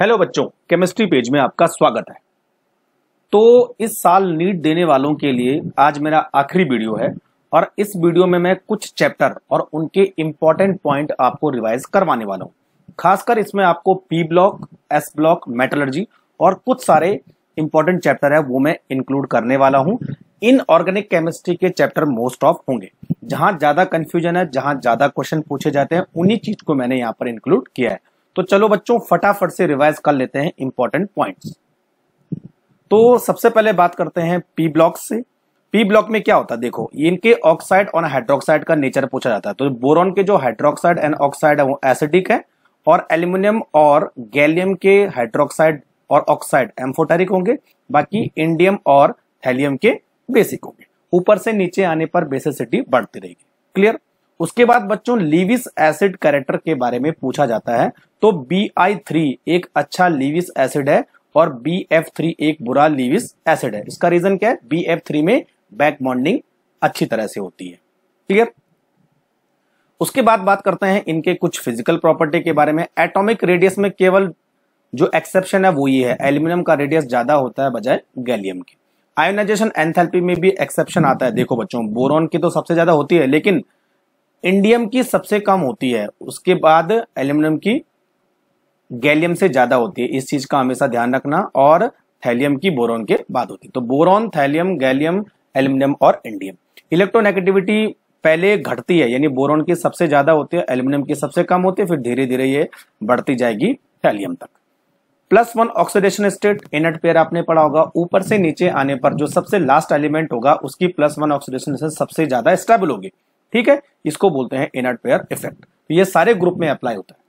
hello बच्चों chemistry page में आपका स्वागत है तो इस साल नीट देने वालों के लिए आज मेरा आखिरी वीडियो है और इस वीडियो में मैं कुछ चैप्टर और उनके इंपॉर्टेंट पॉइंट आपको रिवाइज करवाने वाला हूँ खासकर इसमें आपको P block S block metallurgy और कुछ सारे इम्पोर्टेंट चैप्टर है वो मैं इंक्लूड करने वाला हूँ इनऑर्गेनिक केमिस्ट्री के चैप्टर मोस्ट ऑफ होंगे जहां ज्यादा कंफ्यूजन है जहां ज्यादा क्वेश्चन पूछे जाते हैं उन्हीं चीज को मैंने यहाँ पर इंक्लूड किया है तो चलो बच्चों फटाफट से रिवाइज कर लेते हैं इंपॉर्टेंट पॉइंट्स तो सबसे पहले बात करते हैं पी ब्लॉक से पी ब्लॉक में क्या होता है देखो इनके ऑक्साइड और हाइड्रोक्साइड का नेचर पूछा जाता है तो बोरॉन के जो हाइड्रोक्साइड एंड ऑक्साइड है वो एसिडिक है और एल्यूमिनियम और गैलियम के हाइड्रोक्साइड और ऑक्साइड एम्फोटेरिक होंगे बाकी इंडियम और हेलियम के बेसिक होंगे ऊपर से नीचे आने पर बेसिसिटी बढ़ती रहेगी क्लियर उसके बाद बच्चों लीविस एसिड कैरेक्टर के बारे में पूछा जाता है तो बी थ्री एक अच्छा लिविस एसिड है और बी थ्री एक बुरा लिविस एसिड है इसका रीजन क्या है थ्री में बैक बॉन्डिंग अच्छी तरह से होती है ठीक है उसके बाद बात करते हैं इनके कुछ फिजिकल प्रॉपर्टी के बारे में एटॉमिक रेडियस में केवल जो एक्सेप्शन है वो ये है एल्यूमिनियम का रेडियस ज्यादा होता है बजाय गैलियम के आयोनाइजेशन एंथैल्पी में भी एक्सेप्शन आता है देखो बच्चों बोरॉन की तो सबसे ज्यादा होती है लेकिन इंडियम की सबसे कम होती है उसके बाद एल्यूमिनियम की गैलियम से ज्यादा होती है इस चीज का हमेशा ध्यान रखना और थैलियम की बोरॉन के बाद होती है तो बोरॉन थैलियम गैलियम एल्यूमिनियम और इंडियम इलेक्ट्रोनेगेटिविटी पहले घटती है यानी बोरोन की सबसे ज्यादा होती है एल्यूमिनियम की सबसे कम होती है फिर धीरे धीरे ये बढ़ती जाएगी थैलियम तक plus one oxidation state inert pair आपने पढ़ा होगा ऊपर से नीचे आने पर जो सबसे लास्ट एलिमेंट होगा उसकी प्लस वन ऑक्सीडेशन सबसे ज्यादा स्टेबल होगी ठीक है इसको बोलते हैं इनट पेयर इफेक्ट तो ये सारे ग्रुप में अप्लाई होता है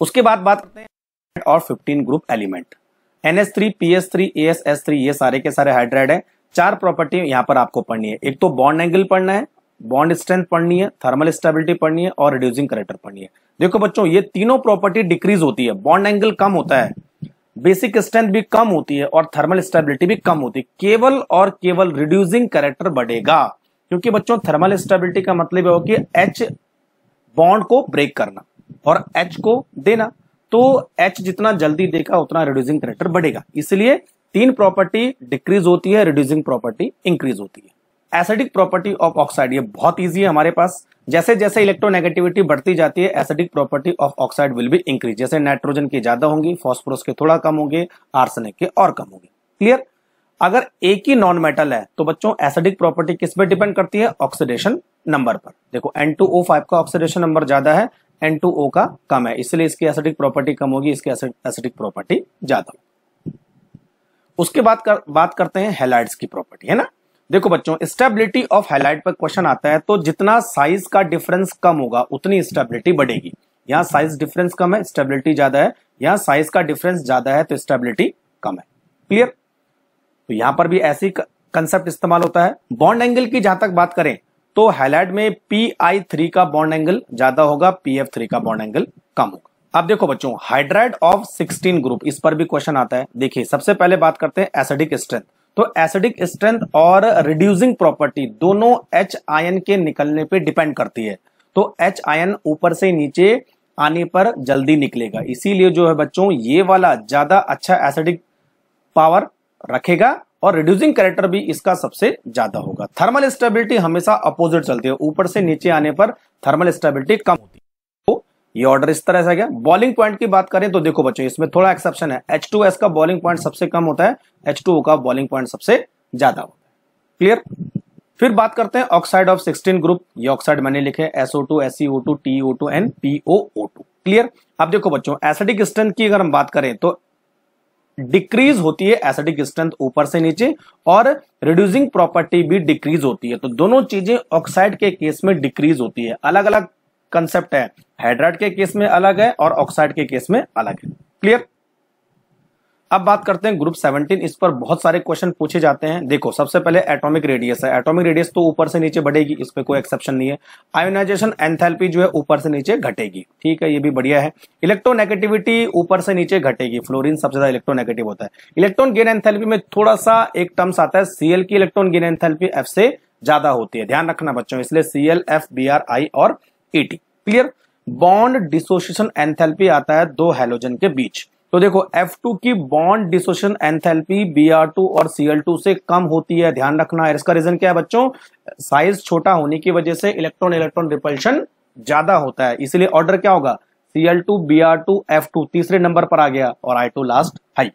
उसके बाद बात करते हैं और 15 group element N S three P S three A S S three ये सारे के सारे हाइड्राइड है चार प्रॉपर्टी यहाँ पर आपको पढ़नी है एक तो बॉन्ड एंगल पढ़ना है बॉन्ड स्ट्रेंथ पढ़नी है थर्मल स्टेबिलिटी पढ़नी है और रिड्यूसिंग करेक्टर पढ़नी है देखो बच्चों ये तीनों प्रॉपर्टी डिक्रीज होती है बॉन्ड एंगल कम होता है बेसिक स्ट्रेंथ भी कम होती है और थर्मल स्टेबिलिटी भी कम होती है केवल और केवल रिड्यूसिंग करेक्टर बढ़ेगा क्योंकि बच्चों थर्मल स्टेबिलिटी का मतलब है कि एच बॉन्ड को ब्रेक करना और एच को देना तो एच जितना जल्दी देगा उतना रिड्यूसिंग करेक्टर बढ़ेगा इसलिए तीन प्रॉपर्टी डिक्रीज होती है रिड्यूसिंग प्रॉपर्टी इंक्रीज होती है एसिडिक प्रॉपर्टी ऑफ ऑक्साइड ये बहुत ईजी है हमारे पास जैसे जैसे इलेक्ट्रोनेगेटिविटी बढ़ती जाती है acidic property of oxide will be increase जैसे नाइट्रोजन के ज्यादा होंगी फॉस्फोरस के थोड़ा कम होंगे आर्सनिक के और कम होंगे क्लियर अगर एक ही नॉन मेटल है तो बच्चों एसिडिक प्रॉपर्टी किस पर डिपेंड करती है ऑक्सीडेशन नंबर पर देखो N2O5 का ऑक्सीडेशन नंबर ज्यादा है N2O का कम है इसलिए इसकी एसिडिक प्रॉपर्टी कम होगी इसकी एसिडिक प्रॉपर्टी ज्यादा उसके बाद कर, बात करते हैं हेलाइड्स की प्रॉपर्टी है ना देखो बच्चों स्टेबिलिटी ऑफ हेलाइड पर क्वेश्चन आता है तो जितना साइज का डिफरेंस कम होगा उतनी स्टेबिलिटी बढ़ेगी यहां साइज डिफरेंस कम है स्टेबिलिटी ज्यादा है यहां साइज का डिफरेंस ज्यादा है तो स्टेबिलिटी कम है क्लियर तो यहां पर भी ऐसी कंसेप्ट इस्तेमाल होता है बॉन्ड एंगल की जहां तक बात करें तो हैलाइड में पी आई थ्री का बॉन्ड एंगल ज्यादा होगा पी एफ थ्री का बॉन्ड एंगल कम होगा अब देखो बच्चों हाइड्राइड ऑफ सिक्सटीन ग्रुप इस पर भी क्वेश्चन आता है देखिए सबसे पहले बात करते हैं एसिडिक स्ट्रेंथ तो एसिडिक स्ट्रेंथ और रिड्यूसिंग प्रॉपर्टी दोनों एच आयन के निकलने पे डिपेंड करती है तो एच आयन ऊपर से नीचे आने पर जल्दी निकलेगा इसीलिए जो है बच्चों ये वाला ज्यादा अच्छा एसिडिक पावर रखेगा और रिड्यूसिंग करेक्टर भी इसका सबसे ज्यादा होगा थर्मल स्टेबिलिटी हमेशा अपोजिट चलती है ऊपर से नीचे आने पर थर्मल स्टेबिलिटी कम होती है तो ये ऑर्डर इस तरह से गया बॉलिंग पॉइंट की बात करें तो देखो बच्चों इसमें थोड़ा एक्सेप्शन है एच का बॉलिंग पॉइंट सबसे कम होता है एच का बॉलिंग पॉइंट सबसे ज्यादा होता है क्लियर फिर बात करते हैं ऑक्साइड ऑफ 16 ग्रुप ये ऑक्साइड मैंने लिखे S O two S two T O two and P O two clear अब देखो बच्चों एसिडिक स्ट्रेंथ की अगर हम बात करें तो डिक्रीज होती है एसिडिक स्ट्रेंथ ऊपर से नीचे और रिड्यूसिंग प्रॉपर्टी भी डिक्रीज होती है तो दोनों चीजें ऑक्साइड के केस में डिक्रीज होती है अलग अलग कंसेप्ट है हाइड्राइड के केस में अलग है और ऑक्साइड के केस में अलग है क्लियर अब बात करते हैं ग्रुप 17 इस पर बहुत सारे क्वेश्चन पूछे जाते हैं देखो सबसे पहले एटॉमिक रेडियस है एटॉमिक रेडियस तो ऊपर से नीचे बढ़ेगी इसमें कोई एक्सेप्शन नहीं है आयोनाइजेशन एंथैल्पी जो है ऊपर से नीचे घटेगी ठीक है ये भी बढ़िया है इलेक्ट्रोनेगेटिविटी ऊपर से नीचे घटेगी फ्लोरिन सबसे ज्यादा इलेक्ट्रोनेगेटिव होता है इलेक्ट्रॉन गेन एंथेल्पी में थोड़ा सा एक टर्म्स आता है सीएल की इलेक्ट्रॉन गेन एंथेल्पी एफ से ज्यादा होती है ध्यान रखना बच्चों इसलिए C L F B R I और E T clear bond dissociation enthalpy आता है दो हेलोजन के बीच तो देखो F2 की बॉन्ड डिसोशन एंथैल्पी Br2 और Cl2 से कम होती है ध्यान रखना है इसका रीजन क्या है बच्चों साइज छोटा होने की वजह से इलेक्ट्रॉन इलेक्ट्रॉन रिपल्शन ज्यादा होता है इसलिए ऑर्डर क्या होगा Cl2 Br2 F2 तीसरे नंबर पर आ गया और I2 last high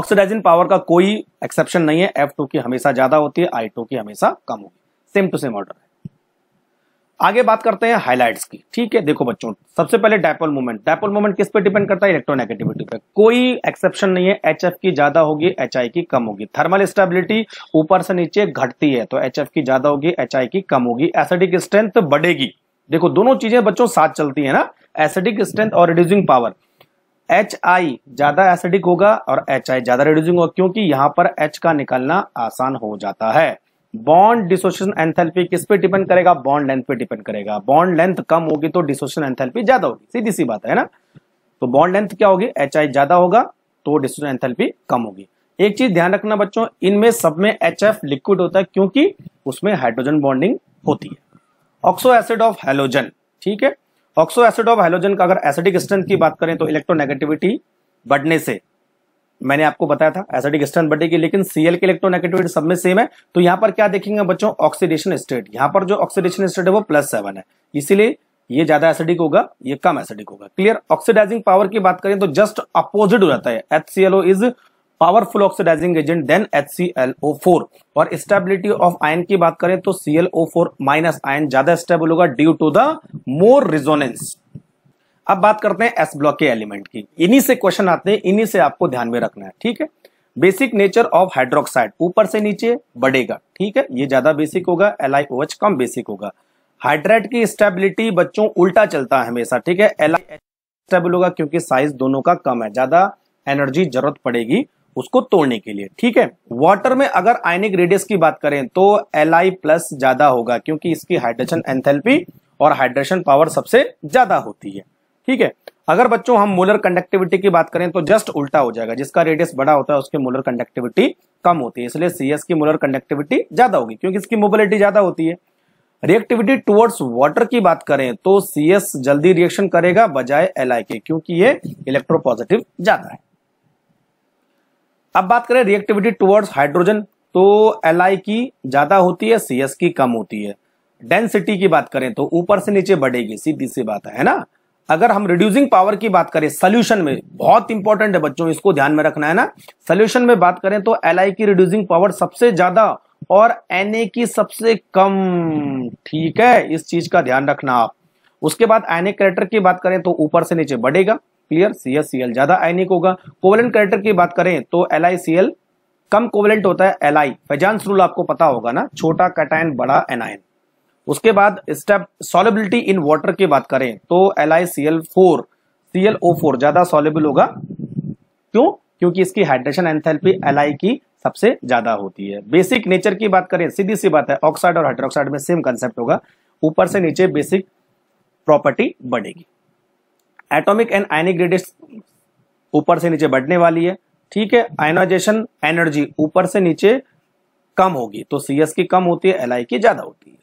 oxidising power का कोई एक्सेप्शन नहीं है एफ की हमेशा ज्यादा होती है आई की हमेशा कम होगी सेम टू सेम ऑर्डर है आगे बात करते हैं हाईलाइट की ठीक है देखो बच्चों सबसे पहले डायपोल मूवमेंट डायपोल मूवमेंट किस पे डिपेंड करता है इलेक्ट्रोनेगेटिविटी पे कोई एक्सेप्शन नहीं है एच की ज्यादा होगी एच की कम होगी थर्मल स्टेबिलिटी ऊपर से नीचे घटती है तो एच की ज्यादा होगी एच की कम होगी एसिडिक स्ट्रेंथ बढ़ेगी देखो दोनों चीजें बच्चों साथ चलती है ना एसिडिक स्ट्रेंथ और रिड्यूसिंग पावर एच आई ज्यादा एसिडिक होगा और एच आई ज्यादा रिड्यूसिंग होगा क्योंकि यहां पर एच का निकलना आसान हो जाता है बॉन्ड डिसोशन एंथेल्पी किस पे डिपेंड करेगा बॉन्ड लेंथ पे डिपेंड करेगा बॉन्ड लेंथ कम होगी तो डिसोशन एंथेल्पी ज्यादा होगी सीधी सी बात है ना तो बॉन्ड लेंथ क्या होगी एच आई ज्यादा होगा तो डिसोशन एंथेल्पी कम होगी एक चीज ध्यान रखना बच्चों इनमें सब में एच एफ लिक्विड होता है क्योंकि उसमें हाइड्रोजन बॉन्डिंग होती है ऑक्सो एसिड ऑफ हेलोजन ठीक है ऑक्सो एसिड ऑफ हेलोजन का अगर एसिडिक स्ट्रेंथ की बात करें तो इलेक्ट्रोनेगेटिविटी बढ़ने से मैंने आपको बताया था एसिडिक स्टर्न बढ़ेगी लेकिन सीएल के इलेक्ट्रोनेगेटिविटी सब में सेम है तो यहाँ पर क्या देखेंगे बच्चों ऑक्सीडेशन स्टेट यहाँ पर जो ऑक्सीडेशन स्टेट है वो प्लस सेवन है इसीलिए ये ज्यादा एसिडिक होगा ये कम एसिडिक होगा क्लियर ऑक्सीडाइजिंग पावर की बात करें तो जस्ट अपोजिट हो जाता है H is powerful oxidising agent then HClO4 और स्टेबिलिटी ऑफ आयन की बात करें तो ClO4 माइनस आयन ज्यादा स्टेबल होगा due to the more resonance अब बात करते हैं एस ब्लॉक के एलिमेंट की इन्हीं से क्वेश्चन आते हैं इन्हीं से आपको ध्यान में रखना है ठीक है बेसिक नेचर ऑफ हाइड्रोक्साइड ऊपर से नीचे बढ़ेगा ठीक है ये ज्यादा बेसिक होगा एल कम बेसिक होगा हाइड्रेट की स्टेबिलिटी बच्चों उल्टा चलता है हमेशा ठीक है एल स्टेबल होगा क्योंकि साइज दोनों का कम है ज्यादा एनर्जी जरूरत पड़ेगी उसको तोड़ने के लिए ठीक है वाटर में अगर आयनिक रेडियस की बात करें तो एल प्लस ज्यादा होगा क्योंकि इसकी हाइड्रेशन एंथेल्पी और हाइड्रेशन पावर सबसे ज्यादा होती है ठीक है अगर बच्चों हम मोलर कंडक्टिविटी की बात करें तो जस्ट उल्टा हो जाएगा जिसका रेडियस बड़ा होता है उसके मोलर कंडक्टिविटी कम होती है इसलिए सीएस की मोलर कंडक्टिविटी ज्यादा होगी क्योंकि इसकी मोबिलिटी ज्यादा होती है रिएक्टिविटी टुवर्ड्स वाटर की बात करें तो सीएस जल्दी रिएक्शन करेगा बजाय एल के क्योंकि ये इलेक्ट्रो पॉजिटिव ज्यादा है अब बात करें रिएक्टिविटी टुवर्ड्स हाइड्रोजन तो एल की ज्यादा होती है सीएस की कम होती है डेंसिटी की बात करें तो ऊपर से नीचे बढ़ेगी सीधी सी बात है ना अगर हम रिड्यूसिंग पावर की बात करें सोल्यूशन में बहुत इंपॉर्टेंट है बच्चों इसको ध्यान में रखना है ना सोल्यूशन में बात करें तो एल की रिड्यूसिंग पावर सबसे ज्यादा और एन की सबसे कम ठीक है इस चीज का ध्यान रखना आप उसके बाद एन करेक्टर की बात करें तो ऊपर से नीचे बढ़ेगा clear C S C L ज्यादा आयनिक होगा कोवलेंट करेक्टर की बात करें तो एल आई सी एल कम कोवलेंट होता है एल आई फैजान रूल आपको पता होगा ना छोटा कटायन बड़ा एनआईन उसके बाद स्टेप सोलिबिलिटी इन वाटर की बात करें तो L I C L four C L O four ज्यादा सोलिबल होगा क्यों क्योंकि इसकी हाइड्रेशन एंथेल्पी एल आई की सबसे ज्यादा होती है बेसिक नेचर की बात करें सीधी सी बात है ऑक्साइड और हाइड्रोक्साइड में सेम कंसेप्ट होगा ऊपर से नीचे बेसिक प्रॉपर्टी बढ़ेगी एटॉमिक एंड आयनिक रेडियस ऊपर से नीचे बढ़ने वाली है ठीक है आयनाइजेशन एनर्जी ऊपर से नीचे कम होगी तो सीएस की कम होती है एल की ज्यादा होती है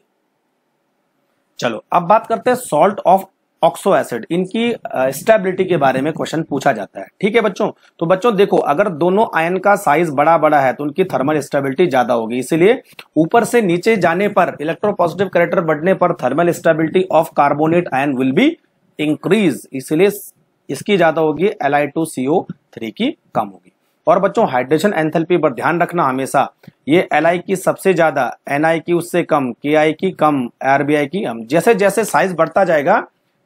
चलो अब बात करते हैं सॉल्ट ऑफ ऑक्सो एसिड इनकी स्टेबिलिटी के बारे में क्वेश्चन पूछा जाता है ठीक है बच्चों तो बच्चों देखो अगर दोनों आयन का साइज बड़ा बड़ा है तो उनकी थर्मल स्टेबिलिटी ज्यादा होगी इसीलिए ऊपर से नीचे जाने पर इलेक्ट्रोपॉजिटिव करेक्टर बढ़ने पर thermal stability of carbonate ion will be increase इसलिए इसकी ज्यादा होगी L I two CO three की कम होगी और बच्चों हाइड्रेशन एंथैल्पी पर ध्यान रखना हमेशा ये एल की सबसे ज़्यादा एन की उससे कम के की कम आर की कम जैसे जैसे साइज बढ़ता जाएगा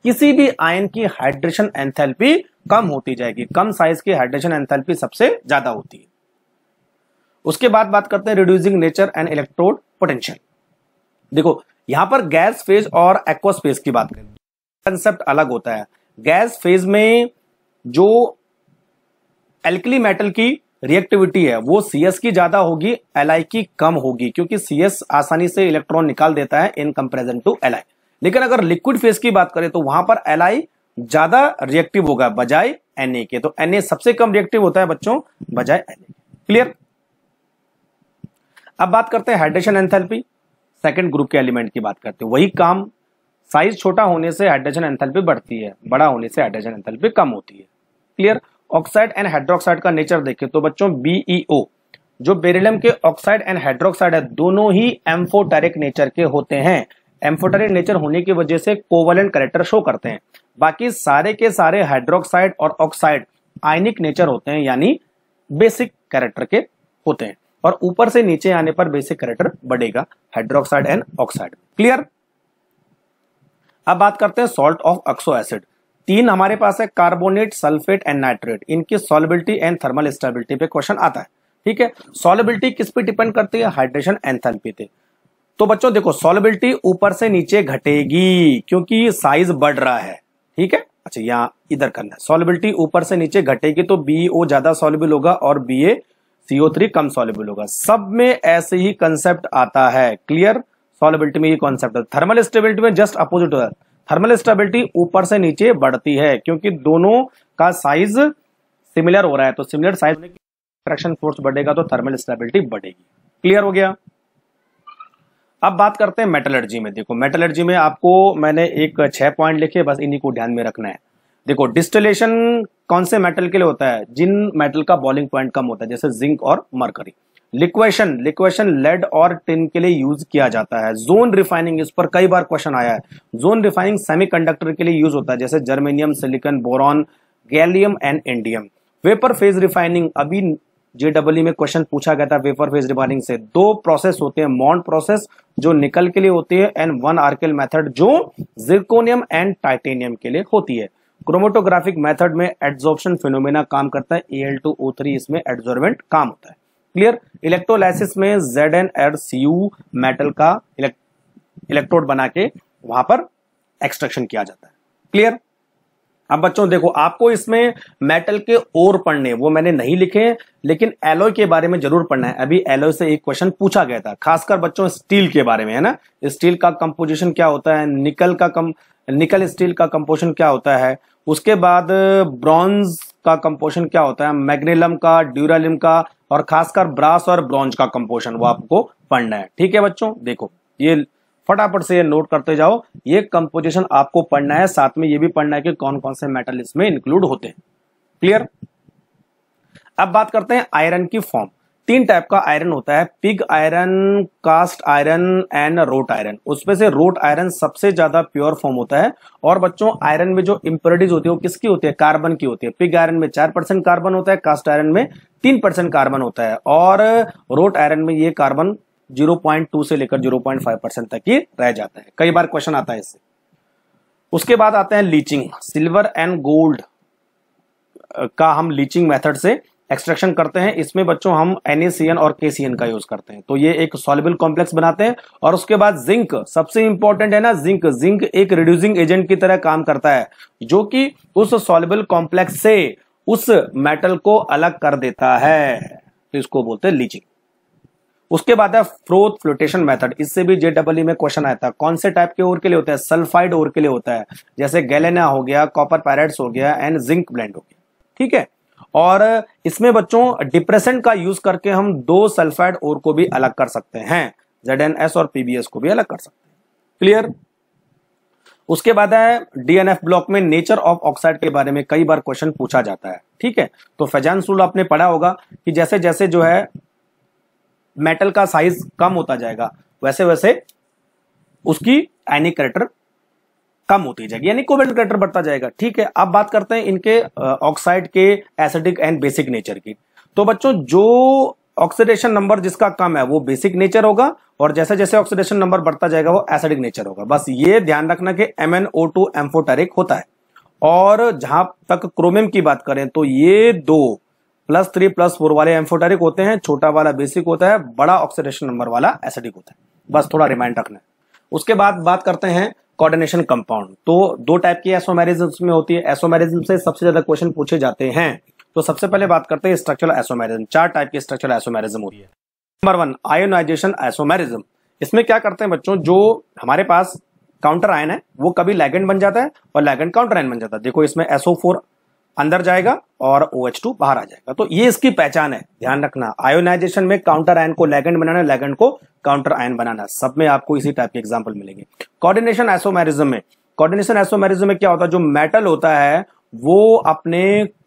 किसी भी आयन की हाइड्रेशन एंथैल्पी कम होती जाएगी कम साइज की हाइड्रेशन एंथैल्पी सबसे ज़्यादा होती है उसके बाद बात करते हैं reducing nature and electrode potential देखो यहां पर गैस फेज और एक्वा फेज की बात करें कंसेप्ट अलग होता है गैस फेज में जो एल्कली मेटल की रिएक्टिविटी है वो सीएस की ज्यादा होगी एलआई की कम होगी क्योंकि सीएस आसानी से इलेक्ट्रॉन निकाल देता है इन कंपेरिजन टू एलआई लेकिन अगर लिक्विड फेस की बात करें तो वहां पर एलआई ज्यादा रिएक्टिव होगा बजाय एनए के तो एनए सबसे कम रिएक्टिव होता है बच्चों बजाय एनए क्लियर अब बात करते हैं हाइड्रेशन एंथैल्पी सेकेंड ग्रुप के एलिमेंट की बात करते हैं वही काम साइज छोटा होने से हाइड्रेशन एंथैल्पी बढ़ती है बड़ा होने से हाइड्रेशन एंथैल्पी कम होती है क्लियर ऑक्साइड एंड हाइड्रोक्साइड का नेचर देखें तो बच्चों बीईओ e जो बेरिलियम के ऑक्साइड एंड हाइड्रोक्साइड है दोनों ही एम्फोटेरिक नेचर के होते हैं एम्फोटेरिक नेचर होने की वजह से कोवलेंट करेक्टर शो करते हैं बाकी सारे के सारे हाइड्रोक्साइड और ऑक्साइड आयनिक नेचर होते हैं यानी बेसिक कैरेक्टर के होते हैं और ऊपर से नीचे आने पर बेसिक कैरेक्टर बढ़ेगा हाइड्रोक्साइड एंड ऑक्साइड क्लियर अब बात करते हैं सॉल्ट ऑफ अक्सो एसिड तीन हमारे पास है कार्बोनेट सल्फेट एंड नाइट्रेट इनकी सोलिबिलिटी एंड थर्मल स्टेबिलिटी पे क्वेश्चन आता है ठीक है सोलिबिलिटी किस पे डिपेंड करती है हाइड्रेशन एंथेल्पी पे तो बच्चों देखो सोलिबिलिटी ऊपर से नीचे घटेगी क्योंकि साइज बढ़ रहा है ठीक है अच्छा यहाँ इधर करना है सोलिबिलिटी ऊपर से नीचे घटेगी तो बीओ e ज्यादा सोलिबल होगा और बी ए सीओ थ्री कम सोलिबल होगा सब में ऐसे ही कंसेप्ट आता है क्लियर सॉलिबिलिटी में ये कॉन्सेप्ट है थर्मल स्टेबिलिटी में जस्ट अपोजिट होता है थर्मल स्टेबिलिटी ऊपर से नीचे बढ़ती है क्योंकि दोनों का साइज सिमिलर हो रहा है तो सिमिलर साइज में फोर्स बढ़ेगा तो थर्मल स्टेबिलिटी बढ़ेगी क्लियर हो गया अब बात करते हैं मेटलर्जी में देखो मेटलर्जी में आपको मैंने एक छह पॉइंट लिखे बस इन्हीं को ध्यान में रखना है देखो डिस्टिलेशन कौन से मेटल के लिए होता है जिन मेटल का बॉलिंग पॉइंट कम होता है जैसे जिंक और मरकरी लिक्वेशन लिक्वेशन लेड और टिन के लिए यूज किया जाता है जोन रिफाइनिंग इस पर कई बार क्वेश्चन आया है जोन रिफाइनिंग सेमीकंडक्टर के लिए यूज होता है जैसे germanium silicon boron gallium and indium vapour phase refining अभी जेडब्ल्यू में क्वेश्चन पूछा गया था वेपर फेज रिफाइनिंग से दो प्रोसेस होते हैं मॉन्ट प्रोसेस जो निकल के लिए होती है एंड वन आर्किल मेथड जो जिरकोनियम एंड टाइटेनियम के लिए होती है क्रोमोटोग्राफिक मेथड में एड्जॉर्प्शन फिनोमेना काम करता है एल इसमें एड्जॉर्बेंट काम होता है क्लियर इलेक्ट्रोलाइसिस में Z N and C U metal का इलेक्ट्रोड बना के वहां पर एक्सट्रैक्शन किया जाता है क्लियर अब बच्चों देखो आपको इसमें मेटल के और पढ़ने वो मैंने नहीं लिखे लेकिन एलोय के बारे में जरूर पढ़ना है अभी एलोय से एक क्वेश्चन पूछा गया था खासकर बच्चों स्टील के बारे में है ना स्टील का कंपोजिशन क्या होता है निकल का कम निकल स्टील का कंपोजिशन क्या होता है उसके बाद ब्रॉन्ज का कंपोशन क्या होता है मैग्नेलम का ड्यूरालिम का और खासकर ब्रास और ब्रॉन्ज का कंपोशन वो आपको पढ़ना है ठीक है बच्चों देखो ये फटाफट से ये नोट करते जाओ ये कंपोजिशन आपको पढ़ना है साथ में ये भी पढ़ना है कि कौन कौन से मेटल इसमें इंक्लूड होते हैं क्लियर अब बात करते हैं आयरन की फॉर्म तीन टाइप का आयरन होता है pig iron cast iron and wrought iron उसमें से रोट आयरन सबसे ज्यादा प्योर फॉर्म होता है और बच्चों आयरन में जो इंप्योरिटीज होती है वो किसकी होती है कार्बन की होती है पिग आयरन में चार परसेंट कार्बन होता है कास्ट आयरन में तीन परसेंट कार्बन होता है और रोट आयरन में ये कार्बन टू से लेकर फाइव परसेंट तक ही रह जाता है कई बार क्वेश्चन आता है इससे उसके बाद आते हैं लीचिंग सिल्वर एंड गोल्ड का हम लीचिंग मेथड से एक्सट्रैक्शन करते हैं इसमें बच्चों हम एन और के का यूज करते हैं तो ये एक सॉलेबल कॉम्प्लेक्स बनाते हैं और उसके बाद जिंक सबसे इंपॉर्टेंट है ना जिंक जिंक एक रिड्यूसिंग एजेंट की तरह काम करता है जो कि उस सॉलिबल कॉम्प्लेक्स से उस मेटल को अलग कर देता है तो इसको बोलते हैं लीचिंग उसके बाद है फ्रोथ फ्लोटेशन मेथड इससे भी जेडब्ल्यू e e में क्वेश्चन आया था कौन से टाइप के ओर के लिए होता है सल्फाइड ओर के लिए होता है जैसे गैलेना हो गया कॉपर पैरेट्स हो गया एंड जिंक ब्लेंड हो गया ठीक है और इसमें बच्चों डिप्रेसेंट का यूज करके हम दो सल्फाइड और को भी अलग कर सकते हैं जेड एन एस और पीबीएस को भी अलग कर सकते हैं क्लियर उसके बाद है डीएनएफ ब्लॉक में नेचर ऑफ ऑक्साइड के बारे में कई बार क्वेश्चन पूछा जाता है ठीक है तो फैजान सूल आपने पढ़ा होगा कि जैसे जैसे जो है मेटल का साइज कम होता जाएगा वैसे वैसे उसकी एनी करेक्टर कम होती जाएगी यानी कोवेलेंट क्रिएटर बढ़ता जाएगा ठीक है अब बात करते हैं इनके ऑक्साइड के एसिडिक एंड बेसिक नेचर की तो बच्चों जो ऑक्सीडेशन नंबर जिसका कम है वो बेसिक नेचर होगा और जैसे जैसे ऑक्सीडेशन नंबर बढ़ता जाएगा वो एसिडिक नेचर होगा बस ये ध्यान रखना कि M N O two amphoteric होता है और जहां तक क्रोमियम की बात करें तो ये दो प्लस थ्री प्लस फोर वाले एम्फोटेरिक होते हैं छोटा वाला बेसिक होता है बड़ा ऑक्सीडेशन नंबर वाला एसिडिक होता है बस थोड़ा रिमाइंड रखना है उसके बाद बात करते हैं कोऑर्डिनेशन कंपाउंड तो दो टाइप की एसोमेरिज्म में होती है एसोमेरिज्म से सबसे ज्यादा क्वेश्चन पूछे जाते हैं तो सबसे पहले बात करते हैं स्ट्रक्चरल एसोमेरिज्म चार टाइप की स्ट्रक्चरल एसोमेरिज्म होती है नंबर वन आयोनाइजेशन एसोमेरिज्म इसमें क्या करते हैं बच्चों जो हमारे पास काउंटर आयन है वो कभी लैगेंड बन जाता है और लैगेंड काउंटर आयन बन जाता है देखो इसमें एसओ फोर अंदर जाएगा और OH2 बाहर आ जाएगा तो ये इसकी पहचान है ध्यान रखना आयोनाइजेशन में काउंटर आयन को लेगेंड बनाना लेगेंड को काउंटर आयन बनाना सब में आपको इसी टाइप के एग्जाम्पल मिलेंगे कोऑर्डिनेशन एसोमेरिज्म में कोऑर्डिनेशन एसोमेरिज्म में क्या होता है जो मेटल होता है वो अपने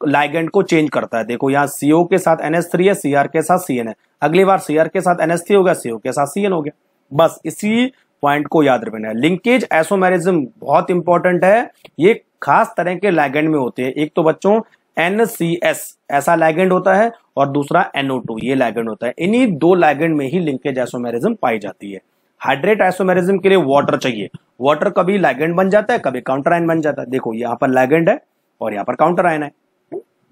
लाइगेंड को चेंज करता है देखो यहाँ सीओ के साथ एनएस थ्री है सीआर के साथ सीएन है अगली बार सीआर के साथ एनएस थ्री हो गया सीओ के साथ सीएन हो गया बस इसी पॉइंट को याद रखना है लिंकेज एसोमेरिज्म बहुत इंपॉर्टेंट है ये खास तरह के लैगेंड में होते हैं एक तो बच्चों NCS ऐसा लैगेंड होता है और दूसरा एनओ ये लैगेंड होता है इन्हीं दो लैगेंड में ही लिंकेज एसोमेरिज्म पाई जाती है हाइड्रेट एसोमेरिज्म के लिए वाटर चाहिए वाटर कभी लैगेंड बन जाता है कभी काउंटर आयन बन जाता है देखो यहाँ पर लैगेंड है और यहाँ पर काउंटर आयन है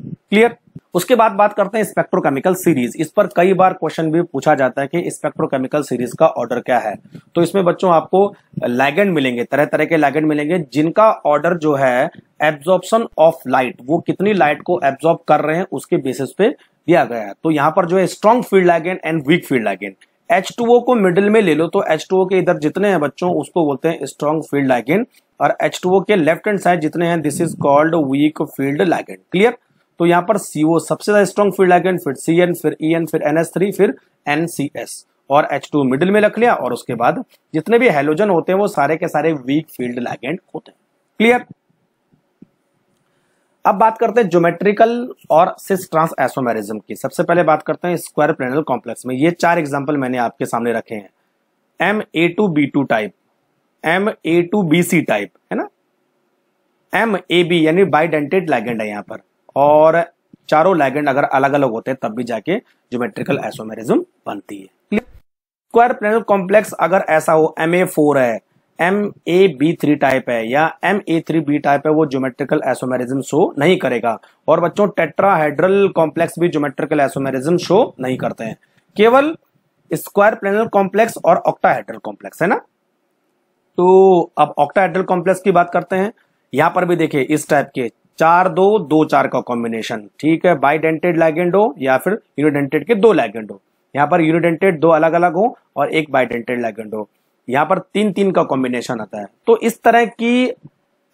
क्लियर उसके बाद बात करते हैं स्पेक्ट्रोकेमिकल सीरीज इस पर कई बार क्वेश्चन भी पूछा जाता है कि स्पेक्ट्रोकेमिकल सीरीज का ऑर्डर क्या है तो इसमें बच्चों आपको लैगेंड मिलेंगे तरह तरह के लैगेंड मिलेंगे जिनका ऑर्डर जो है एब्जॉर्प्शन ऑफ लाइट वो कितनी लाइट को एब्जॉर्ब कर रहे हैं उसके बेसिस पे दिया गया है तो यहाँ पर जो है strong field ligand and weak field ligand H को मिडिल में ले लो तो एच के इधर जितने हैं बच्चों उसको बोलते हैं स्ट्रॉन्ग फील्ड लैगेंड और एच के लेफ्ट एंड साइड जितने हैं this is called weak field ligand clear तो यहां पर सीओ सबसे ज्यादा स्ट्रॉन्ग फील्ड लाइगेंड फिर सी एन फिर ई e एन फिर एनएस थ्री फिर एन सी एस और एच टू मिडिल में रख लिया और उसके बाद जितने भी हेलोजन होते हैं वो सारे के सारे वीक फील्ड लाइगेंड होते हैं क्लियर अब बात करते हैं ज्योमेट्रिकल और सिस ट्रांस एसोमेरिज्म की सबसे पहले बात करते हैं स्क्वायर प्लेनल कॉम्प्लेक्स में ये चार एग्जाम्पल मैंने आपके सामने रखे हैं M A two B two type M A two B C type है ना एम ए बी यानी बाइडेंटेड लैगेंड है यहां पर और चारों लैगेंड अगर अलग अलग होते हैं तब भी जाके ज्योमेट्रिकल एसोमेरिज्म बनती है स्क्वायर प्लेनल कॉम्प्लेक्स अगर ऐसा हो एम ए फोर है M A B three type है या M A three B type है वो ज्योमेट्रिकल एसोमेरिज्म शो नहीं करेगा और बच्चों टेट्राहेड्रल कॉम्प्लेक्स भी ज्योमेट्रिकल एसोमेरिज्म शो नहीं करते हैं केवल स्क्वायर प्लेनल कॉम्प्लेक्स और ऑक्टाहेड्रल कॉम्प्लेक्स है ना तो अब ऑक्टाहेड्रल कॉम्प्लेक्स की बात करते हैं यहां पर भी देखिए इस टाइप के चार दो दो चार का कॉम्बिनेशन ठीक है बाइडेंटेड लैगेंड हो या फिर यूनिडेंटेड के दो लैगेंड हो यहाँ पर यूनिडेंटेड दो अलग अलग हो और एक बाइडेंटेड लैगेंड हो यहाँ पर तीन तीन का कॉम्बिनेशन आता है तो इस तरह की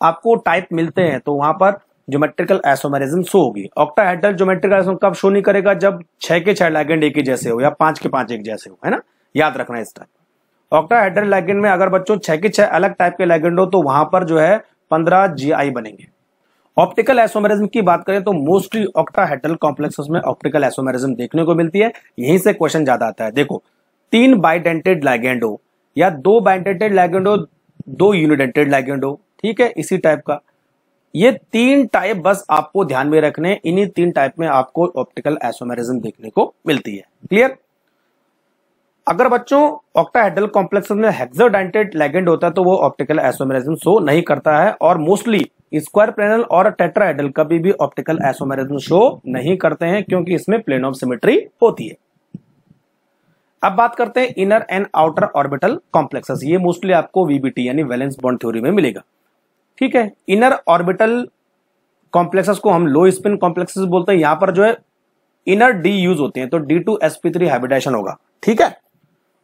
आपको टाइप मिलते हैं तो वहां पर ज्योमेट्रिकल एसोमेरिज्म शो होगी ऑक्टाहेड्रल ज्योमेट्रिकल एसोम कब शो नहीं करेगा जब छह के छह लैगेंड एक ही जैसे हो या पांच के पांच एक जैसे हो है ना याद रखना इस टाइप ऑक्टाहेड्रल लैगेंड में अगर बच्चों छह के छह अलग टाइप के लैगेंड हो तो वहां पर जो है पंद्रह जी बनेंगे ऑप्टिकल एसोमेरिज्म की बात करें तो मोस्टली ऑक्टाहेड्रल कॉम्प्लेक्सेस में ऑप्टिकल एसोमेरिज्म देखने को मिलती है यहीं से क्वेश्चन ज्यादा आता है देखो तीन बाइडेंटेड लैगेंडो या दो बाइडेंटेड लैगेंडो दो यूनिडेंटेड लैगेंडो ठीक है इसी टाइप का ये तीन टाइप बस आपको ध्यान में रखने इन्हीं तीन टाइप में आपको ऑप्टिकल एसोमेरिज्म देखने को मिलती है क्लियर अगर बच्चों ऑक्टाहेड्रल कॉम्प्लेक्स में हेक्सोडेंटेड लैगेंड होता है तो वो ऑप्टिकल एसोमेरिज्म शो नहीं करता है और मोस्टली स्क्वायर प्लेनल और टेट्राइडल कभी भी ऑप्टिकल एसोमेरिज्म शो नहीं करते हैं क्योंकि इसमें प्लेन ऑफ सिमेट्री होती है अब बात करते हैं inner and outer orbital complexes ये मोस्टली आपको वीबीटी यानी वैलेंस बॉन्ड थ्योरी में मिलेगा ठीक है इनर ऑर्बिटल कॉम्प्लेक्सेस को हम लो स्पिन कॉम्प्लेक्सेस बोलते हैं यहां पर जो है इनर डी यूज होते हैं तो D two SP three hybridisation होगा ठीक है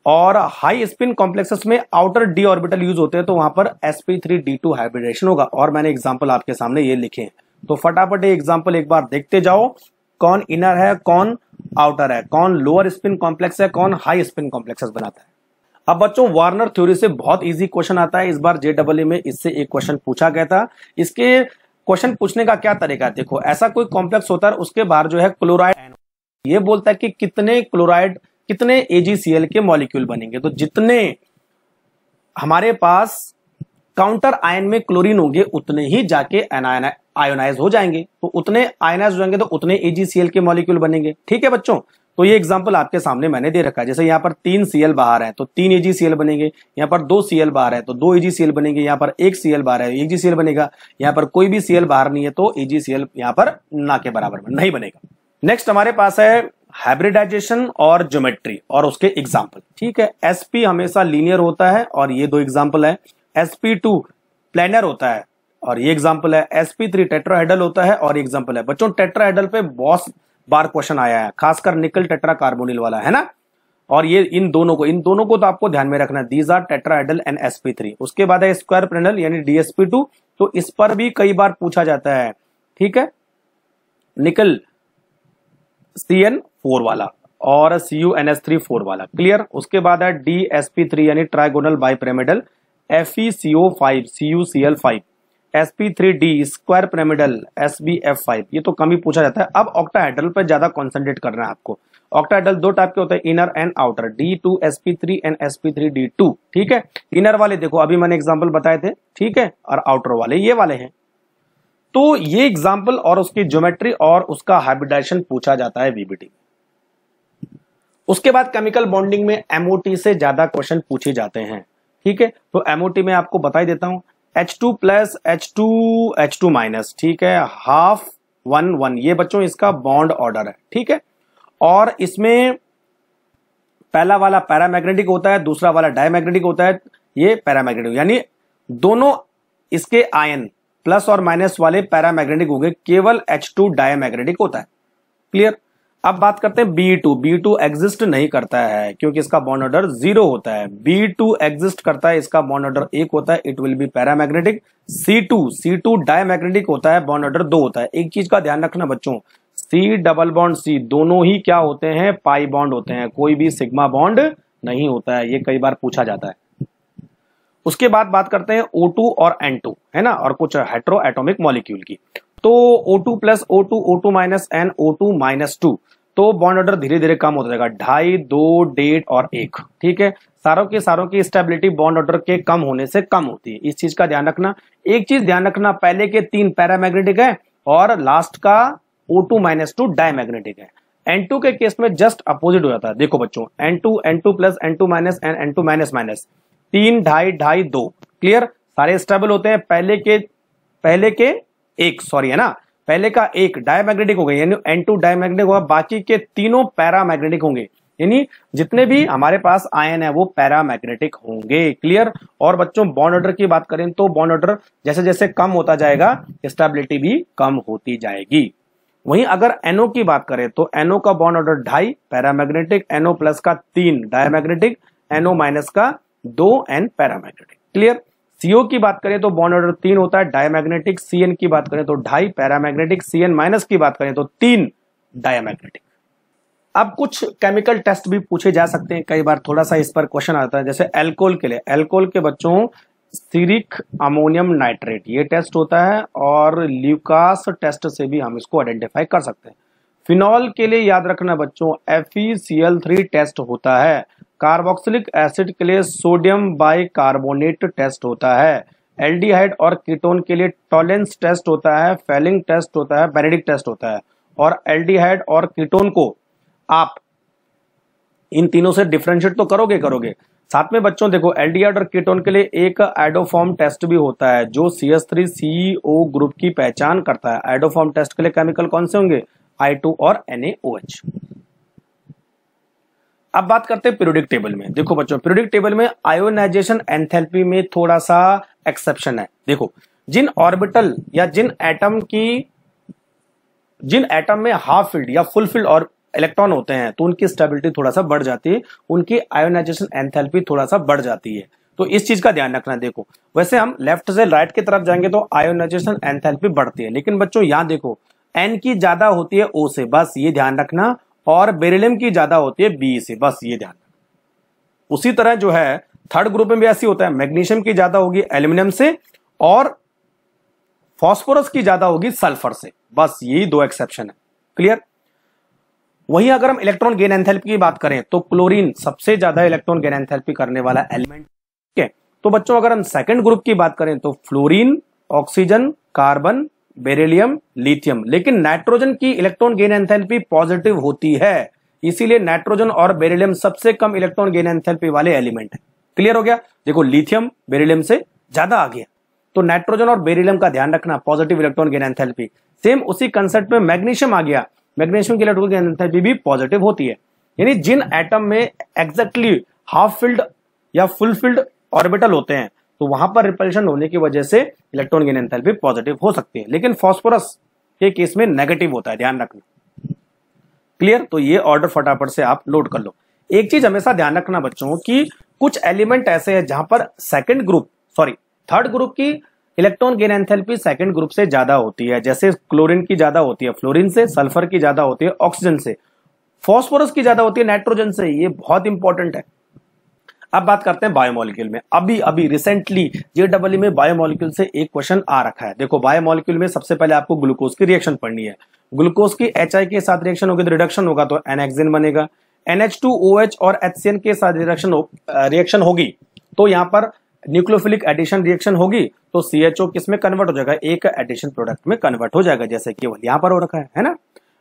और हाई स्पिन कॉम्प्लेक्सेस में आउटर डी ऑर्बिटल यूज होते हैं तो वहां पर d2 हाइब्रिडेशन होगा और मैंने एग्जांपल आपके सामने ये लिखे हैं तो फटाफट एग्जांपल एक बार देखते जाओ कौन इनर है कौन आउटर है कौन लोअर स्पिन कॉम्प्लेक्स है कौन हाई स्पिन कॉम्प्लेक्सेस बनाता है अब बच्चों वार्नर थ्योरी से बहुत ईजी क्वेश्चन आता है इस बार जे में इससे एक क्वेश्चन पूछा गया था इसके क्वेश्चन पूछने का क्या तरीका है देखो ऐसा कोई कॉम्प्लेक्स होता है उसके बाहर जो है क्लोराइड ये बोलता है कि कितने क्लोराइड कितने एजीसीएल के मॉलिक्यूल बनेंगे तो जितने हमारे पास काउंटर आयन में क्लोरीन होंगे उतने ही जाके आयोनाइज हो जाएंगे तो उतने आयोनाइज हो जाएंगे तो उतने एजीसीएल के मॉलिक्यूल बनेंगे ठीक है बच्चों तो ये एग्जाम्पल आपके सामने मैंने दे रखा है जैसे यहाँ पर तीन सीएल बाहर है तो तीन एजीसीएल बनेंगे यहाँ पर दो सीएल बाहर है तो दो एजीसीएल बनेंगे यहाँ पर एक सीएल बाहर है एक जीसीएल बनेगा यहाँ पर कोई भी सीएल बाहर नहीं है तो एजीसीएल यहाँ पर ना के बराबर नहीं बनेगा नेक्स्ट हमारे पास है हाइब्रिडाइजेशन और ज्योमेट्री और उसके एग्जाम्पल ठीक है एसपी हमेशा लीनियर होता है और ये दो एग्जाम्पल है एसपी टू प्लेनर होता है और ये एग्जाम्पल है एसपी थ्री टेट्राहेडल होता है और एग्जाम्पल है बच्चों टेट्राहेडल पे बॉस बार क्वेश्चन आया है खासकर निकल टेट्रा कार्बोनिल वाला है ना और ये इन दोनों को इन दोनों को तो आपको ध्यान में रखना है these are tetrahedral and SP three उसके बाद है स्क्वायर प्लेनल यानी डीएसपी टू तो इस पर भी कई बार पूछा जाता है ठीक है निकल सी एन फोर वाला और C U N S three four वाला क्लियर उसके बाद है डी एस पी थ्री यानी trigonal bipyramidal F E C O five C U C L five S P three D square pyramidal S B F five ये तो कमी पूछा जाता है अब ऑक्टाहेड्रल पर ज्यादा कॉन्सेंट्रेट करना है आपको ऑक्टाहेड्रल दो टाइप के होते हैं inner and outer D two S P three and S P three D two ठीक है इनर वाले देखो अभी मैंने एग्जाम्पल बताए थे ठीक है और आउटर वाले ये वाले हैं तो ये एग्जाम्पल और उसकी ज्योमेट्री और उसका हाइब्रिडाइजेशन पूछा जाता है बीबीटी उसके बाद केमिकल बॉन्डिंग में एमओटी से ज्यादा क्वेश्चन पूछे जाते हैं ठीक है तो एमओटी में आपको बताई देता हूं H two plus H two H two minus ठीक है हाफ वन वन ये बच्चों इसका बॉन्ड ऑर्डर है ठीक है और इसमें पहला वाला पैरामैग्नेटिक होता है दूसरा वाला डायमैग्नेटिक होता है ये पैरामैग्नेटिक यानी दोनों इसके आयन प्लस और माइनस वाले पैरामैग्नेटिक होंगे केवल H2 डायमैग्नेटिक होता है क्लियर अब बात करते हैं B two B two exist नहीं करता है क्योंकि इसका बॉन्ड ऑर्डर जीरो होता है बी टू एग्जिस्ट करता है इसका बॉन्ड ऑर्डर एक होता है it will be paramagnetic C two C two diamagnetic होता है बॉन्ड ऑर्डर दो होता है एक चीज का ध्यान रखना बच्चों सी डबल बॉन्ड सी दोनों ही क्या होते हैं पाई बॉन्ड होते हैं कोई भी सिग्मा बॉन्ड नहीं होता है ये कई बार पूछा जाता है उसके बाद बात करते हैं O2 और N2 है ना और कुछ हेट्रो एटोमिक मॉलिक्यूल की तो O two plus O two O two minus and O two minus two तो बॉन्ड ऑर्डर धीरे धीरे कम होता जाएगा ढाई दो डेढ़ और एक ठीक है सारों के सारों की स्टेबिलिटी बॉन्ड ऑर्डर के कम होने से कम होती है इस चीज का ध्यान रखना एक चीज ध्यान रखना पहले के तीन पैरामैग्नेटिक है और लास्ट का O two minus two diamagnetic है एन टू के केस में जस्ट अपोजिट हो जाता है देखो बच्चों N two N two plus N two minus N N two minus minus तीन ढाई ढाई दो क्लियर सारे स्टेबल होते हैं पहले के पहले के एक सॉरी है ना पहले का एक डायमैग्नेटिक हो गया एन टू डायमैग्नेटिक होगा बाकी के तीनों पैरामैग्नेटिक होंगे यानी जितने भी हमारे पास आयन है वो पैरामैग्नेटिक होंगे क्लियर और बच्चों बॉन्ड ऑर्डर की बात करें तो बॉन्ड ऑर्डर जैसे जैसे कम होता जाएगा स्टेबिलिटी भी कम होती जाएगी वहीं अगर एनओ की बात करें तो एनओ का बॉन्ड ऑर्डर ढाई पैरामैग्नेटिक एनओ प्लस का तीन डायमैग्नेटिक एनओ माइनस का दो एन पैरामैग्नेटिक क्लियर सीओ की बात करें तो बॉन्ड ऑर्डर तीन होता है डायमैग्नेटिक सीएन की बात करें तो ढाई पैरामैग्नेटिक सीएन माइनस की बात करें तो तीन डायमैग्नेटिक अब कुछ केमिकल टेस्ट भी पूछे जा सकते हैं कई बार थोड़ा सा इस पर क्वेश्चन आता है जैसे एल्कोल के लिए एल्कोल के बच्चों सीरिक अमोनियम नाइट्रेट ये टेस्ट होता है और ल्यूकास टेस्ट से भी हम इसको आइडेंटिफाई कर सकते हैं फिनॉल के लिए याद रखना बच्चों एफ टेस्ट होता है कार्बोक्सिलिक एसिड के लिए सोडियम बाइकार्बोनेट टेस्ट होता है एल्डिहाइड और कीटोन के लिए टॉलेंस टेस्ट होता है फेलिंग टेस्ट होता है बेनेडिक टेस्ट होता है और एल्डिहाइड और कीटोन को आप इन तीनों से डिफ्रेंशिएट तो करोगे करोगे साथ में बच्चों देखो एल्डिहाइड और कीटोन के लिए एक एडोफॉर्म टेस्ट भी होता है जो C S three CO group की पहचान करता है एडोफॉर्म टेस्ट के लिए केमिकल कौन से होंगे आई टू और एन अब बात करते हैं पीरियोडिक टेबल में देखो बच्चों पीरियोडिक टेबल में आयोनाइजेशन एंथैल्पी में थोड़ा सा एक्सेप्शन है देखो जिन ऑर्बिटल या जिन एटम की जिन एटम में हाफ फील्ड या फुल फील्ड और इलेक्ट्रॉन होते हैं तो उनकी स्टेबिलिटी थोड़ा सा बढ़ जाती है उनकी आयोनाइजेशन एंथेल्पी थोड़ा सा बढ़ जाती है तो इस चीज का ध्यान रखना देखो वैसे हम लेफ्ट से राइट की तरफ जाएंगे तो आयोनाइजेशन एंथेल्पी बढ़ती है लेकिन बच्चों यहां देखो एन की ज्यादा होती है ओ से बस ये ध्यान रखना और बेरिलियम की ज्यादा होती है बी से बस ये ध्यान उसी तरह जो है थर्ड ग्रुप में भी ऐसी होता है मैग्नीशियम की ज्यादा होगी एल्यूमिनियम से और फॉस्फोरस की ज्यादा होगी सल्फर से बस यही दो एक्सेप्शन है क्लियर वहीं अगर हम इलेक्ट्रॉन गेन एंथैल्पी की बात करें तो क्लोरीन सबसे ज्यादा इलेक्ट्रॉन गेन एंथैल्पी करने वाला एलिमेंट ठीक है तो बच्चों अगर हम सेकंड ग्रुप की बात करें तो fluorine oxygen carbon beryllium lithium लेकिन नाइट्रोजन की इलेक्ट्रॉन गेन एंथैल्पी पॉजिटिव होती है इसीलिए नाइट्रोजन और बेरिलियम सबसे कम इलेक्ट्रॉन गेन एंथैल्पी वाले एलिमेंट है क्लियर हो गया देखो लिथियम बेरिलियम से ज्यादा आ गया तो नाइट्रोजन और बेरिलियम का ध्यान रखना positive electron gain enthalpy same उसी कंसेप्ट में मैग्नीशियम आ गया मैग्नीशियम की इलेक्ट्रॉन गेन एंथैल्पी भी पॉजिटिव होती है यानी जिन एटम में एग्जैक्टली हाफ फिल्ड या फुल फिल्ड ऑर्बिटल होते हैं तो वहां पर रिपल्शन होने की वजह से इलेक्ट्रॉन गेन एंथैल्पी पॉजिटिव हो सकती है लेकिन फॉस्फोरस के केस में नेगेटिव होता है ध्यान रखना क्लियर तो ये ऑर्डर फटाफट से आप लोड कर लो एक चीज हमेशा ध्यान रखना बच्चों कि कुछ एलिमेंट ऐसे हैं जहां पर second group sorry third group की electron gain enthalpy second group से ज्यादा होती है जैसे क्लोरीन की ज्यादा होती है फ्लोरिन से सल्फर की ज्यादा होती है ऑक्सीजन से फॉस्फोरस की ज्यादा होती है नाइट्रोजन से ये बहुत इंपॉर्टेंट है अब बात करते हैं बायोमोलिक्यूल में अभी अभी रिसेंटली जे में बायोमोलिक्यूल से एक क्वेश्चन आ रखा है देखो बायोमोलिक्यूल में सबसे पहले आपको ग्लूकोज की रिएक्शन पढ़नी है ग्लूकोज की एच के साथ रिएक्शन होगी तो रिडक्शन होगा तो एनएक्सिन बनेगा NH2OH और HCN के साथ रिएक्शन रिएक्शन होगी तो यहाँ पर न्यूक्लियोफिलिक एडिशन रिएक्शन होगी तो सीएचओ किस में कन्वर्ट हो जाएगा एक एडिशन प्रोडक्ट में कन्वर्ट हो जाएगा जैसे केवल यहाँ पर हो रखा है है ना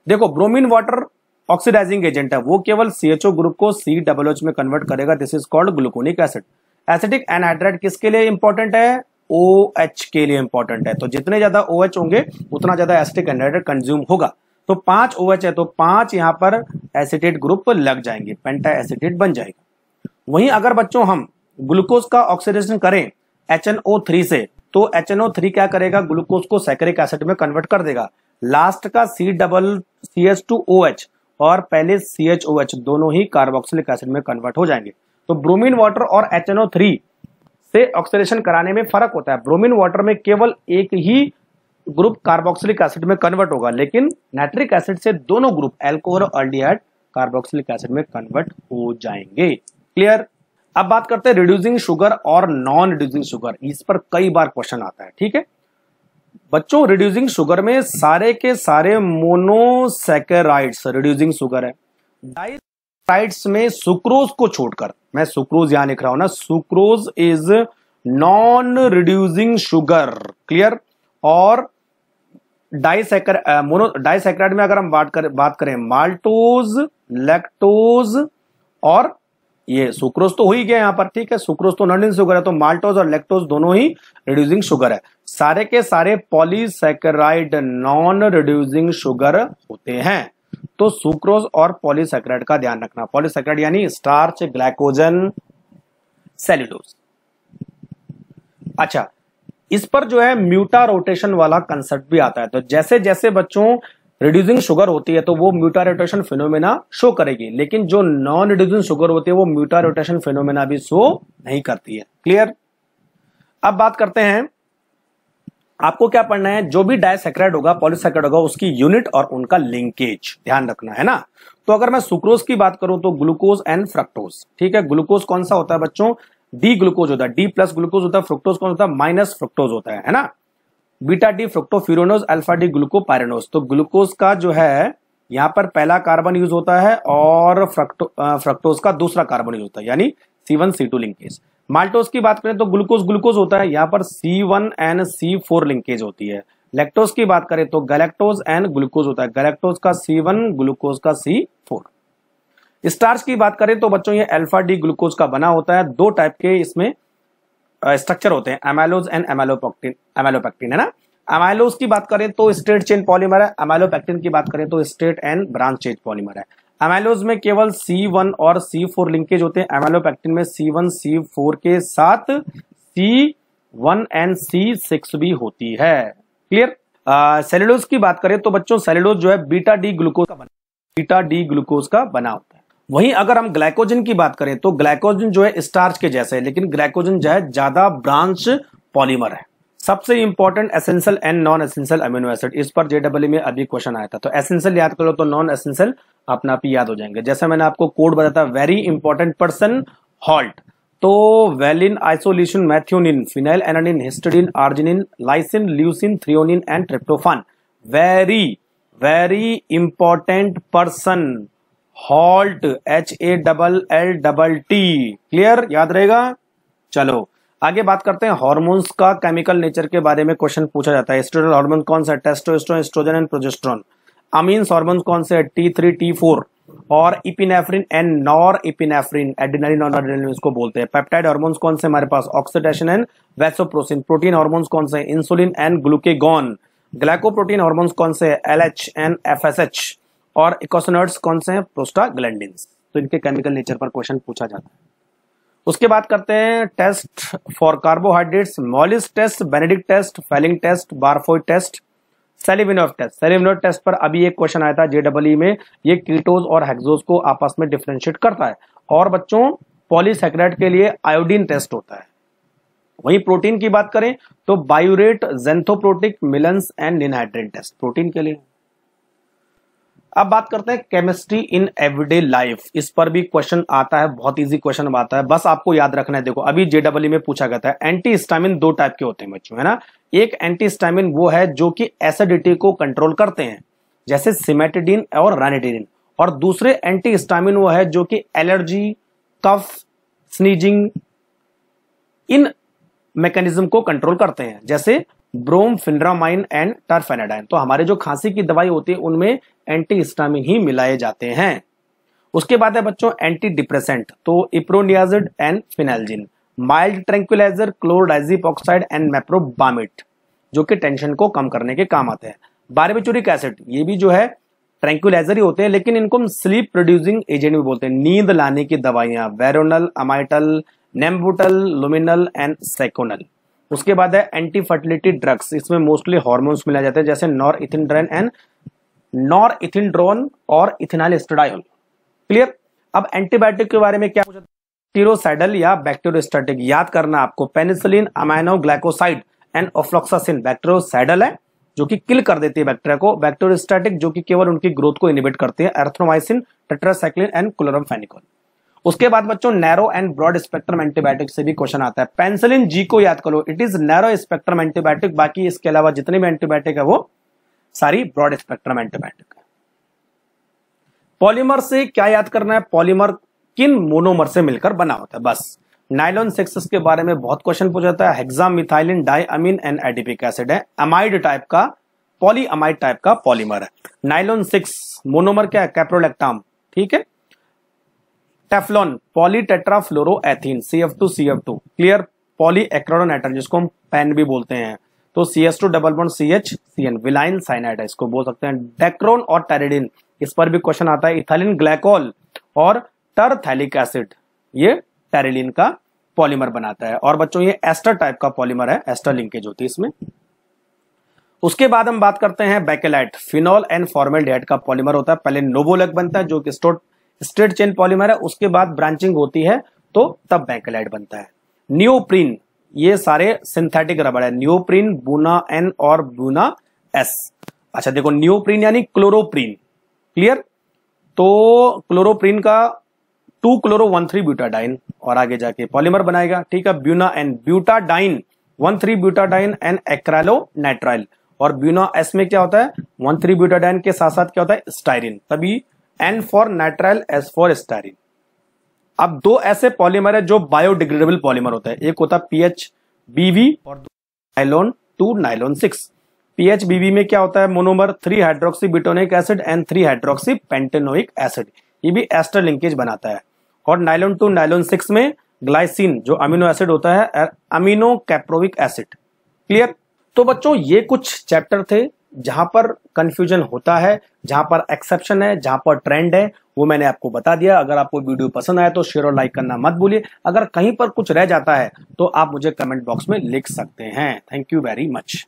देखो ब्रोमीन वाटर ऑक्सीडाइजिंग एजेंट है वो केवल सी एच ओ ग्रुप को सी डबल एच में कन्वर्ट करेगा this is called gluconic acid acidic anhydride किसके लिए इंपॉर्टेंट है ओ एच के लिए इंपॉर्टेंट है तो जितने ज्यादा ओ एच होंगे उतना ज्यादा एसिडिक एनहाइड्राइड कंज्यूम होगा तो पांच ओ एच है तो पांच यहाँ पर एसिटेट ग्रुप लग जाएंगे पेंटा एसिटेट बन जाएगा वहीं अगर बच्चों हम ग्लूकोज का ऑक्सीडेशन करें एच थ्री से तो एच थ्री क्या करेगा ग्लूकोज को सैक्रिक एसिड में कन्वर्ट कर देगा लास्ट का C double C S two O H और पहले सी एच ओ एच दोनों ही कार्बोक्सिलिक एसिड में कन्वर्ट हो जाएंगे तो ब्रोमीन वाटर और एच एन ओ थ्री से ऑक्सीडेशन कराने में फर्क होता है ब्रोमीन वाटर में केवल एक ही ग्रुप कार्बोक्सिलिक एसिड में कन्वर्ट होगा लेकिन नाइट्रिक एसिड से दोनों ग्रुप एल्कोहल और अल्डिहाइड कार्बोक्सिलिक एसिड में कन्वर्ट हो जाएंगे क्लियर अब बात करते हैं रिड्यूसिंग शुगर और नॉन रिड्यूसिंग शुगर इस पर कई बार क्वेश्चन आता है ठीक है बच्चों रिड्यूसिंग शुगर में सारे के सारे मोनोसेकेराइड्स रिड्यूसिंग शुगर है डाइराइड्स में सुक्रोज को छोड़कर मैं सुक्रोज यहां लिख रहा हूं ना sucrose is non reducing sugar clear और डाइसेकर मोनो डाइसेक्राइड में अगर हम बात करें बात करें माल्टोज लैक्टोज और ये सुक्रोज तो हो ही गया यहाँ पर ठीक है सुक्रोज तो नॉन शुगर है तो माल्टोज और लेक्टोज दोनों ही रिड्यूसिंग शुगर है सारे के सारे पॉलीसेक्राइड नॉन रिड्यूसिंग शुगर होते हैं तो सुक्रोज और पॉलीसेक्राइड का ध्यान रखना पॉलीसेक्राइड यानी स्टार्च ग्लाइकोजन सेल्यूलोज अच्छा इस पर जो है म्यूटा रोटेशन वाला कंसेप्ट भी आता है तो जैसे जैसे बच्चों रिड्यूसिंग शुगर होती है तो वो म्यूटा रोटेशन फिनोमेना शो करेगी लेकिन जो नॉन रिड्यूसिंग शुगर होती है वो म्यूटा रोटेशन फिनोमेना भी शो नहीं करती है क्लियर अब बात करते हैं आपको क्या पढ़ना है जो भी डायसेक्राइड होगा पॉलिसेक्राइड होगा उसकी यूनिट और उनका लिंकेज ध्यान रखना है ना तो अगर मैं सुक्रोज की बात करूं तो ग्लूकोज एंड फ्रक्टोज ठीक है ग्लूकोज कौन सा होता है बच्चों डी ग्लूकोज होता है डी प्लस ग्लूकोज होता है फ्रुक्टोज कौन होता है माइनस फ्रुक्टोज होता है, है ना beta D fructofuranose alpha D glucopyranose तो ग्लूकोज का जो है यहाँ पर पहला कार्बन यूज होता है और फ्रक्टो फ्रक्टोज का दूसरा कार्बन यूज होता है यानी C one C two linkage maltose की बात करें तो ग्लूकोज ग्लूकोज होता है यहाँ पर C one and C four linkage होती है लेक्टोज की बात करें तो गैलेक्टोज एंड ग्लूकोज होता है गैलेक्टोज का सी वन ग्लूकोज का सी फोर स्टार्च की बात करें तो बच्चों ये अल्फा डी ग्लूकोज का बना होता है दो टाइप के इसमें स्ट्रक्चर होते हैं एमाइलोज एंड एमेलोपेक्टिन एमालोपेक्टिन है ना एमाइलोज की बात करें तो स्ट्रेट चेन पॉलीमर है एमाइलोपेक्टिन की बात करें तो straight and branch chain polymer है एमाइलोज में केवल C1 और C4 लिंकेज होते हैं एमाइलोपेक्टिन में C1 C4 के साथ C1 एंड C6 भी होती है क्लियर सेलिडोज की बात करें तो बच्चों सेलिडोज जो है बीटा डी ग्लूकोज का बना बीटा डी ग्लूकोज का बना होता है वहीं अगर हम ग्लाइकोजन की बात करें तो ग्लाइकोजन जो है स्टार्च के जैसे है लेकिन ग्लाइकोजन जो है ज्यादा ब्रांच पॉलीमर है सबसे important essential and non essential amino acid इस पर जेडबल e में अभी क्वेश्चन आया था तो एसेंशियल याद करो तो नॉन एसेंशियल अपना आप ही याद हो जाएंगे जैसे मैंने आपको कोड बताया वेरी इंपॉर्टेंट पर्सन हॉल्ट तो valine isoleucine methionine phenylalanine histidine arginine lysine leucine threonine and tryptophan very very important person halt H A double L double T clear याद रहेगा चलो आगे बात करते हैं हॉर्मोन्स का केमिकल नेचर के बारे में क्वेश्चन पूछा जाता है एस्ट्रोजन हार्मोन कौन सा है oestrogen and progesterone Amin hormone कौन से टी थ्री टी फोर और epinephrine and nor epinephrine adenine non adenine इसको बोलते हैं पेप्टाइड हार्मोन्स कौन से हमारे पास ऑक्सीडेशन एंड वैसोप्रोसिन प्रोटीन हार्मोन्स कौन से insulin and glucagon glycoprotein hormones कौन से L H and F S H और इकोसोनर्ड्स कौन से हैं प्रोस्टाग्लैंडिन तो इनके केमिकल नेचर पर क्वेश्चन पूछा जाता है उसके बाद करते हैं test for carbohydrates Molisch test Benedict test Fehling test Barfoed test Seliwanoff test Seliwanoff test पर अभी एक क्वेश्चन आया था जेडब्ल्यू e e में ये कीटोज और हेक्सोज को आपस में डिफ्रेंशिएट करता है और बच्चों पॉलीसेक्रेट के लिए आयोडीन टेस्ट होता है वहीं प्रोटीन की बात करें तो biuret xanthoproteic Millon's and ninhydrin test protein के लिए अब बात करते हैं केमिस्ट्री इन एवरीडे लाइफ इस पर भी क्वेश्चन आता है बहुत इजी क्वेश्चन आता है बस आपको याद रखना है देखो अभी जेडबल में पूछा गया था एंटी स्टामिन दो टाइप के होते हैं बच्चों है ना एक एंटी स्टामिन वो है जो कि एसिडिटी को कंट्रोल करते हैं जैसे सिमेटिडिन और रानिडिन और दूसरे एंटी स्टामिन वो है जो कि एलर्जी कफ स्नीजिंग इन मैकेनिज्म को कंट्रोल करते हैं जैसे ब्रोम फिनरामाइन एंड टर्फेनाडाइन तो हमारे जो खांसी की दवाई होती है उनमें एंटी हिस्टामिन ही मिलाए जाते हैं उसके बाद है बच्चों एंटी डिप्रेसेंट तो iproniazid and phenelzine mild tranquilizer chlordiazepoxide and meprobamate जो कि टेंशन को कम करने के काम आते हैं बारबेचुरिक एसिड ये भी जो है ट्रैंक्विलाइजर ही होते हैं लेकिन इनको हम स्लीप प्रोड्यूसिंग एजेंट भी बोलते हैं नींद लाने की दवाइयां veronal amytal nembutal luminal and seconal उसके बाद है एंटी फर्टिलिटी ड्रग्स इसमें मोस्टली हॉर्मोन्स मिला जाते हैं जैसे norethynodrel and norethindrone और इथिनाइल स्टेडाइल क्लियर अब एंटीबायोटिक के बारे में क्या पूछा टीरोसाइडल या बैक्टीरियोस्टेटिक याद करना आपको penicillin amino glycoside and ofloxacin bactericidal है जो कि किल कर देती है बैक्टीरिया को बैक्टीरियोस्टेटिक जो कि केवल उनकी ग्रोथ को इनिबेट करते हैं एर्थ्रोमाइसिन टेट्रासाइक्लिन एंड क्लोरमफेनिकॉल उसके बाद बच्चों narrow and broad spectrum antibiotic से भी क्वेश्चन आता है पेंसिलिन जी को याद करो it is narrow spectrum antibiotic बाकी इसके अलावा जितने भी एंटीबायोटिक है वो सारी ब्रॉड स्पेक्ट्रम एंटीबायोटिक पॉलीमर से क्या याद करना है पॉलीमर किन मोनोमर से मिलकर बना होता है बस नाइलॉन सिक्सेस के बारे में बहुत क्वेश्चन पूछा जाता है hexamethylene amine and adipic acid है अमाइड टाइप का पॉलीअमाइड टाइप का पॉलीमर है नाइलॉन सिक्स मोनोमर क्या है कैप्रोलेक्टाम ठीक है Teflon polytetrafluoroethene C F two C F two clear polyacrylonitrile जिसको हम पेन भी बोलते हैं तो C S two double bond C H C N विलाइन साइनाइड इसको बोल सकते हैं डेक्रोन और टेरिडिन इस पर भी क्वेश्चन आता है इथालिन ग्लाइकोल और टरथैलिक एसिड ये टेरिलिन का पॉलीमर बनाता है और बच्चों ये एस्टर टाइप का पॉलीमर है एस्टर लिंकेज होती है इसमें उसके बाद हम बात करते हैं Bakelite phenol and formaldehyde का पॉलीमर होता है पहले नोबोलेक बनता है जो कि स्टोर स्ट्रेट चेन पॉलीमर है उसके बाद ब्रांचिंग होती है तो तब बैंकलाइट बनता है न्यूप्रीन ये सारे सिंथेटिक रबड़ है न्यूप्रीन बुना एन और बुना एस अच्छा देखो न्यूप्रीन यानी क्लोरोप्रीन क्लियर तो क्लोरोप्रीन का two chloro one three butadiene और आगे जाके पॉलीमर बनाएगा ठीक है Buna N butadiene one three butadiene N acrylonitrile और ब्यूना एस में क्या होता है वन थ्री ब्यूटाडाइन के साथ साथ क्या होता है स्टाइरिन तभी N for nitrile S for styrene अब दो ऐसे पॉलीमर है जो बायोडिग्रेडेबल पॉलीमर होते हैं एक होता है पीएच बीवी और nylon two nylon six PH BV में क्या होता है monomer three hydroxy butanoic acid and three hydroxy pentanoic acid ये भी एस्टर लिंकेज बनाता है और नाइलोन टू नाइलोन सिक्स में ग्लाइसिन जो अमीनो एसिड होता है अमीनो कैप्रोविक एसिड क्लियर तो बच्चों ये कुछ चैप्टर थे जहां पर कंफ्यूजन होता है जहां पर एक्सेप्शन है जहां पर ट्रेंड है वो मैंने आपको बता दिया अगर आपको वीडियो पसंद आया तो शेयर और लाइक करना मत भूलिए अगर कहीं पर कुछ रह जाता है तो आप मुझे कमेंट बॉक्स में लिख सकते हैं थैंक यू वेरी मच